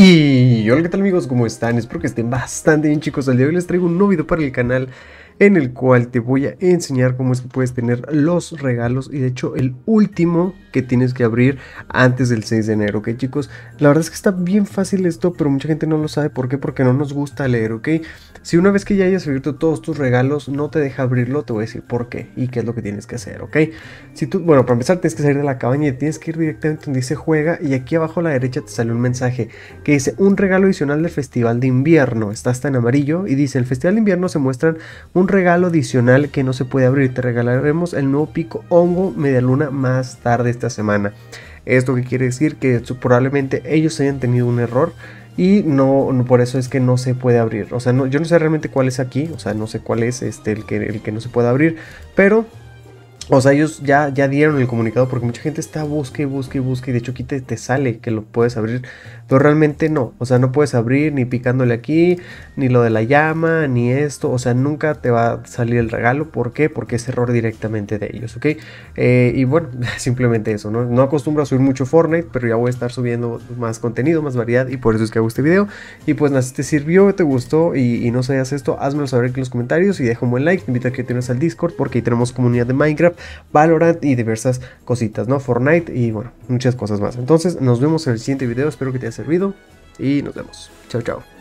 Y hola, ¿qué tal amigos? ¿Cómo están? Espero que estén bastante bien chicos. Al día de hoy les traigo un nuevo video para el canal en el cual te voy a enseñar cómo es que puedes tener los regalos y de hecho el último que tienes que abrir antes del 6 de enero, ¿ok chicos? La verdad es que está bien fácil esto, pero mucha gente no lo sabe, ¿por qué? Porque no nos gusta leer, ¿ok? Si una vez que ya hayas abierto todos tus regalos no te deja abrirlo, te voy a decir por qué y qué es lo que tienes que hacer, ¿ok? Si tú, bueno, para empezar tienes que salir de la cabaña y tienes que ir directamente donde dice juega y aquí abajo a la derecha te sale un mensaje que dice un regalo adicional del Festival de Invierno, está hasta en amarillo y dice el Festival de Invierno se muestran un regalo adicional que no se puede abrir. Te regalaremos el nuevo pico hongo media luna más tarde esta semana. Esto que quiere decir que probablemente ellos hayan tenido un error y no, por eso es que no se puede abrir. O sea, no, yo no sé realmente cuál es aquí, o sea, no sé cuál es este el que el que no se puede abrir, pero o sea, ellos ya, ya dieron el comunicado porque mucha gente está busque, busque, busque. y y de hecho aquí te, sale que lo puedes abrir, pero realmente no, o sea, no puedes abrir ni picándole aquí, ni lo de la llama, ni esto, o sea, nunca te va a salir el regalo, ¿por qué? Porque es error directamente de ellos, ¿ok? Eh, y bueno, simplemente eso, ¿no? No acostumbro a subir mucho Fortnite, pero ya voy a estar subiendo más contenido, más variedad y por eso es que hago este video. Y pues nada, si te sirvió, te gustó y, no sabías esto, házmelo saber aquí en los comentarios y deja un buen like, te invito a que te unas al Discord porque ahí tenemos comunidad de Minecraft Valorant y diversas cositas, ¿no? Fortnite y bueno, muchas cosas más. Entonces, nos vemos en el siguiente video. Espero que te haya servido y nos vemos. Chao, chao.